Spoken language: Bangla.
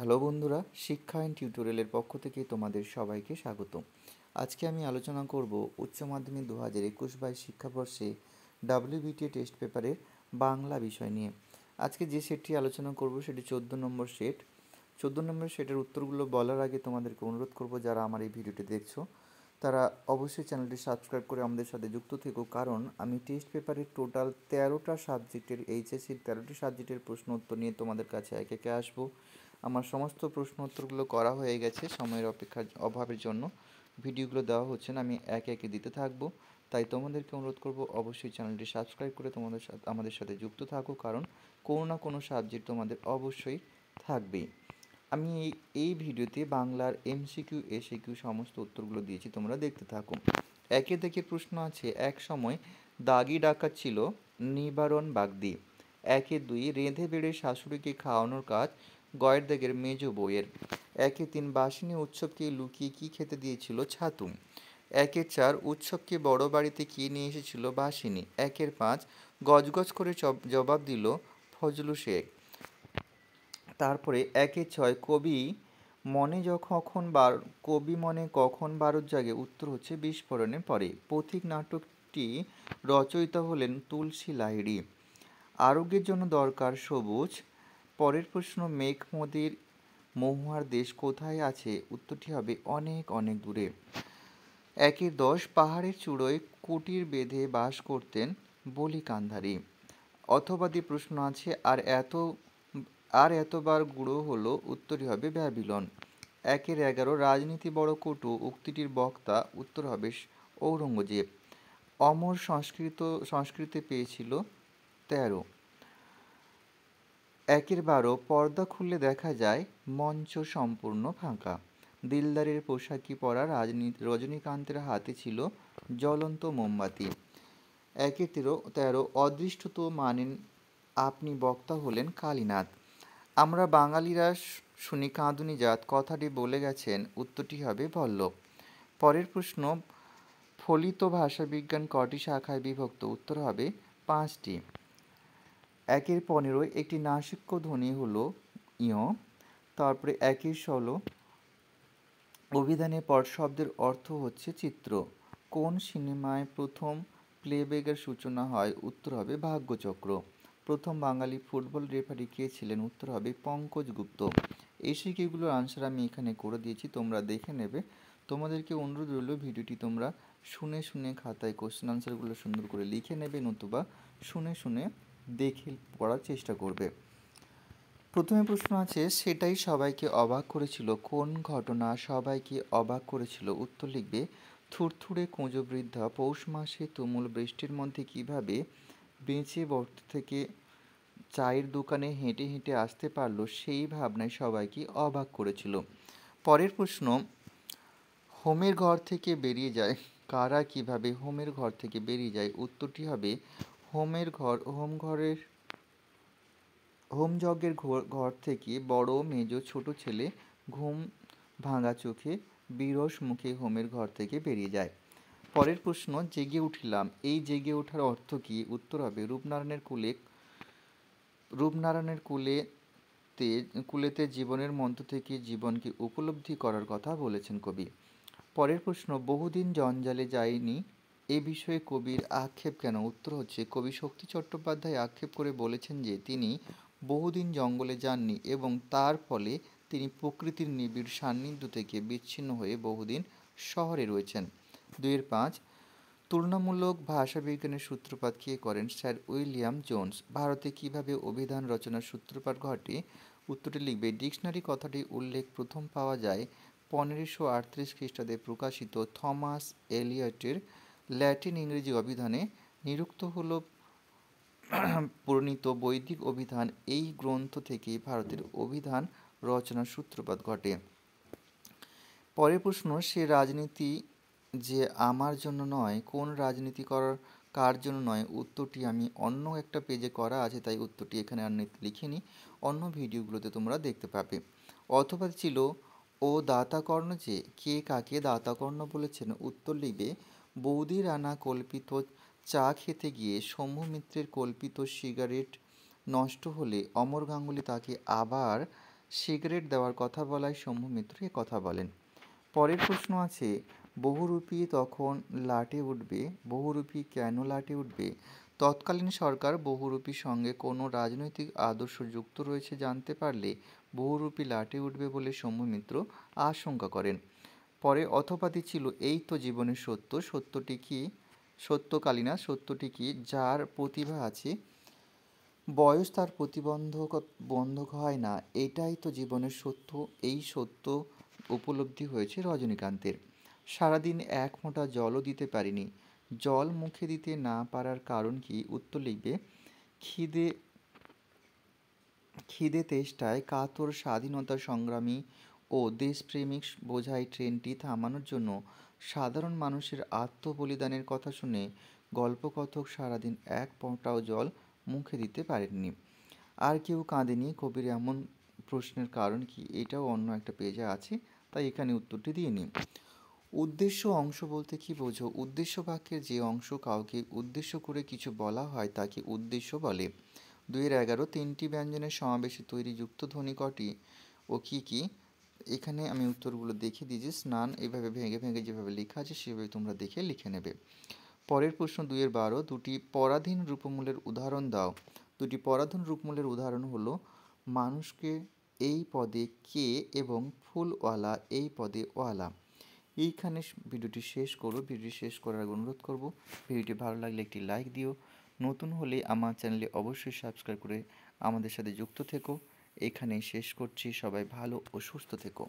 হ্যালো বন্ধুরা শিক্ষা অ্যান্ড টিউটোরিয়ালের পক্ষ থেকে তোমাদের সবাইকে স্বাগত আজকে আমি আলোচনা করব উচ্চ মাধ্যমিক দু হাজার একুশ বাইশ শিক্ষাবর্ষে ডাব্লিউবিটিএ টেস্ট পেপারের বাংলা বিষয় নিয়ে আজকে যে সেটটি আলোচনা করব সেটি চোদ্দ নম্বর সেট চোদ্দ নম্বর সেটের উত্তরগুলো বলার আগে তোমাদেরকে অনুরোধ করব যারা আমার এই ভিডিওটি দেখছো তারা অবশ্যই চ্যানেলটি সাবস্ক্রাইব করে আমাদের সাথে যুক্ত থেকো কারণ আমি টেস্ট পেপারের টোটাল তেরোটা সাবজেক্টের এইচএসসির তেরোটি সাবজেক্টের প্রশ্ন উত্তর নিয়ে তোমাদের কাছে এক একে আসবো আমার সমস্ত প্রশ্ন উত্তরগুলো করা হয়ে গেছে সময়ের অপেক্ষার অভাবের জন্য ভিডিওগুলো দেওয়া হচ্ছে না আমি একে একে দিতে থাকবো তাই তোমাদেরকে অনুরোধ করব অবশ্যই চ্যানেলটি সাবস্ক্রাইব করে তোমাদের সাথে আমাদের সাথে যুক্ত থাকো কারণ কোনো না কোনো সাবজেক্ট তোমাদের অবশ্যই থাকবে আমি এই ভিডিওতে বাংলার এমসিকিউ এসিকিউ সমস্ত উত্তরগুলো দিয়েছি তোমরা দেখতে থাকো একে দেখে প্রশ্ন আছে এক সময় দাগি ডাকা ছিল নিবারণ বাগদি একে দুই রেঁধে বেড়ে শাশুড়িকে খাওয়ানোর কাজ গয়েরদেগের মেজ বইয়ের একে তিন বাসিনী উৎসবকে লুকিয়ে কি খেতে দিয়েছিল ছাতু একে চার উৎসবকে বড় বাড়িতে কি নিয়ে এসেছিল বাসিনী একের পাঁচ গজগজ করে জবাব দিল ফজলু শেখ তারপরে একে ছয় কবি মনে যখন বার কবি মনে কখন বারুদ জাগে উত্তর হচ্ছে বিস্ফোরণে পরে পথিক নাটকটি রচয়িতা হলেন তুলসী লাহিড়ি আরোগ্যের জন্য দরকার সবুজ পরের প্রশ্ন মেঘমদের মহুয়ার দেশ কোথায় আছে উত্তরটি হবে অনেক অনেক দূরে একের দশ পাহাড়ের চূড়োয় কুটির বেঁধে বাস করতেন বলি কান্ধারি অথবাদী প্রশ্ন আছে আর এত আর এতবার গুঁড়ো হলো উত্তরই হবে ব্যাবিলন একের এগারো রাজনীতি বড় কটু উক্তিটির বক্তা উত্তর হবে ঔরঙ্গজেব অমর সংস্কৃত সংস্কৃতি পেয়েছিল তেরো একের বারো পর্দা খুললে দেখা যায় মঞ্চ সম্পূর্ণ ফাঁকা দিলদারের পোশাকি পরা রজনীকান্তের হাতে ছিল জ্বলন্ত মোমবাতি একে তেরো তেরো অদৃষ্ট তো মানেন আপনি বক্তা হলেন কালীনাথ আমরা বাঙালিরা শুনি কাঁদুনি জাত কথাটি বলে গেছেন উত্তরটি হবে ভল্লভ পরের প্রশ্ন ফলিত ভাষাবিজ্ঞান কটি শাখায় বিভক্ত উত্তর হবে পাঁচটি একের পনেরো একটি নাসিক্য ধ্বনি হলো ইয় তারপরে একের ষোলো অভিধানে পর শব্দের অর্থ হচ্ছে চিত্র কোন সিনেমায় প্রথম প্লেব্যাগের সূচনা হয় উত্তর হবে ভাগ্যচক্র প্রথম বাঙালি ফুটবল রেফারি কে ছিলেন উত্তর হবে পঙ্কজ গুপ্ত এই সিকিগুলোর আনসার আমি এখানে করে দিয়েছি তোমরা দেখে নেবে তোমাদেরকে অনুরোধ রইল ভিডিওটি তোমরা শুনে শুনে খাতায় কোশ্চেন আনসারগুলো সুন্দর করে লিখে নেবে নতুবা শুনে শুনে দেখে পড়ার চেষ্টা করবে প্রথমে প্রশ্ন আছে সেটাই সবাইকে অবাক করেছিল কোন ঘটনা সবাইকে অবাক করেছিল উত্তর লিখবে থুরথুরে কুঁজো বৃদ্ধা পৌষ মাসে তুমুল বৃষ্টির মধ্যে কিভাবে বেঁচে বর্ত থেকে চায়ের দোকানে হেঁটে হেঁটে আসতে পারলো সেই ভাবনায় সবাইকে অবাক করেছিল পরের প্রশ্ন হোমের ঘর থেকে বেরিয়ে যায় কারা কিভাবে হোমের ঘর থেকে বেরিয়ে যায় উত্তরটি হবে হোমের ঘর হোম ঘরের হোম যজ্ঞের ঘর থেকে বড় মেজ ছোট ছেলে ঘুম ভাঙা চোখে বিরস মুখে হোমের ঘর থেকে বেরিয়ে যায় পরের প্রশ্ন জেগে উঠিলাম এই জেগে ওঠার অর্থ কি উত্তর হবে রূপনারায়ণের কুলে রূপনারায়ণের কুলে তে কুলেতে জীবনের মন্ত্র থেকে জীবনকে উপলব্ধি করার কথা বলেছেন কবি পরের প্রশ্ন বহুদিন জঞ্জালে যায়নি এ বিষয়ে কবির আক্ষেপ কেন উত্তর হচ্ছে কবি শক্তি চট্টোপাধ্যায় আক্ষেপ করে বলেছেন যে তিনি বহুদিন জঙ্গলে যাননি এবং তার ফলে তিনি প্রকৃতির নিবিড় সান্নিধ্য থেকে বিচ্ছিন্ন হয়ে বহুদিন শহরে রয়েছেন দুইয়ের পাঁচ তুলনামূলক ভাষাবিজ্ঞানের সূত্রপাত কে করেন স্যার উইলিয়াম জোন্স ভারতে কিভাবে অভিধান রচনার সূত্রপাত ঘটে উত্তরটি লিখবে ডিকশনারি কথাটি উল্লেখ প্রথম পাওয়া যায় পনেরোশো আটত্রিশ খ্রিস্টাব্দে প্রকাশিত থমাস এলিয়টের ল্যাটিন ইংরেজি অভিধানে নিরুক্ত হল প্রণীত বৈদিক অভিধান এই গ্রন্থ থেকে ভারতের অভিধান রচনার সূত্রপাত ঘটে পরের প্রশ্ন সে রাজনীতি যে আমার জন্য নয় কোন রাজনীতি করার কার জন্য নয় উত্তরটি আমি অন্য একটা পেজে করা আছে তাই উত্তরটি এখানে আর লিখিনি অন্য ভিডিওগুলোতে তোমরা দেখতে পাবে অথবা ছিল ও দাতাকর্ণ যে কে কাকে দাতাকর্ণ বলেছেন উত্তর লিখবে বৌদি রানা কল্পিত চা খেতে গিয়ে শম্ভু মিত্রের কল্পিত সিগারেট নষ্ট হলে অমর গাঙ্গুলি তাকে আবার সিগারেট দেওয়ার কথা বলায় সৌম্যমিত্র মিত্র এ কথা বলেন পরের প্রশ্ন আছে বহুরূপী তখন লাটে উঠবে বহুরূপী কেন লাটে উঠবে তৎকালীন সরকার বহুরূপীর সঙ্গে কোনো রাজনৈতিক আদর্শ যুক্ত রয়েছে জানতে পারলে বহুরূপী লাটে উঠবে বলে শম্ভু মিত্র আশঙ্কা করেন পরে অথপাতি ছিল এই তো জীবনের সত্য সত্যটি কি সত্যকালীনা সত্যটি কি যার প্রতিভা আছে বয়স তার প্রতিবন্ধক বন্ধক হয় না এটাই তো জীবনের সত্য এই সত্য উপলব্ধি হয়েছে রজনীকান্তের সারাদিন এক ফোঁটা জলও দিতে পারিনি জল মুখে দিতে না পারার কারণ কি উত্তর লিখবে খিদে খিদে তেষ্টায় কাতর স্বাধীনতা সংগ্রামী ও দেশপ্রেমিক বোঝাই ট্রেনটি থামানোর জন্য সাধারণ মানুষের আত্মবলিদানের কথা শুনে গল্পকথক সারাদিন এক পটাও জল মুখে দিতে পারেননি আর কেউ কাঁদেনি কবির এমন প্রশ্নের কারণ কি এটাও অন্য একটা পেজে আছে তাই এখানে উত্তরটি দিয়ে নিই উদ্দেশ্য অংশ বলতে কি বোঝো উদ্দেশ্য বাক্যের যে অংশ কাউকে উদ্দেশ্য করে কিছু বলা হয় তাকে উদ্দেশ্য বলে দুইয়ের এগারো তিনটি ব্যঞ্জনের সমাবেশে তৈরি যুক্ত ধ্বনিকটি ও কি কী এখানে আমি উত্তরগুলো দেখিয়ে যে স্নান এইভাবে ভেঙে ভেঙে যেভাবে লেখা আছে সেভাবে তোমরা দেখে লিখে নেবে পরের প্রশ্ন দুইয়ের বারো দুটি পরাধীন রূপমূলের উদাহরণ দাও দুটি পরাধীন রূপমূলের উদাহরণ হলো মানুষকে এই পদে কে এবং ফুলওয়ালা এই পদে ওয়ালা এইখানে ভিডিওটি শেষ করো ভিডিওটি শেষ করার অনুরোধ করব ভিডিওটি ভালো লাগলে একটি লাইক দিও নতুন হলে আমার চ্যানেলে অবশ্যই সাবস্ক্রাইব করে আমাদের সাথে যুক্ত থেকো এখানেই শেষ করছি সবাই ভালো ও সুস্থ থেকো